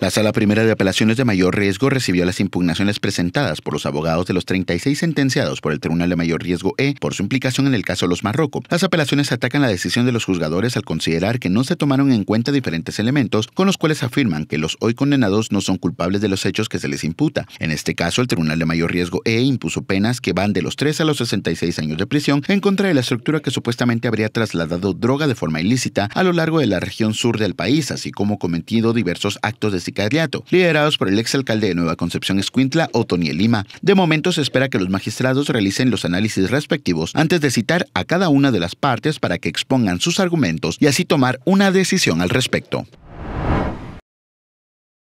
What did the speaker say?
La Sala Primera de Apelaciones de Mayor Riesgo recibió las impugnaciones presentadas por los abogados de los 36 sentenciados por el Tribunal de Mayor Riesgo E por su implicación en el caso Los Marrocos. Las apelaciones atacan la decisión de los juzgadores al considerar que no se tomaron en cuenta diferentes elementos con los cuales afirman que los hoy condenados no son culpables de los hechos que se les imputa. En este caso, el Tribunal de Mayor Riesgo E impuso penas que van de los 3 a los 66 años de prisión en contra de la estructura que supuestamente habría trasladado droga de forma ilícita a lo largo de la región sur del país, así como cometido diversos actos de liderados por el exalcalde de Nueva Concepción Escuintla, Otoniel Lima. De momento se espera que los magistrados realicen los análisis respectivos antes de citar a cada una de las partes para que expongan sus argumentos y así tomar una decisión al respecto.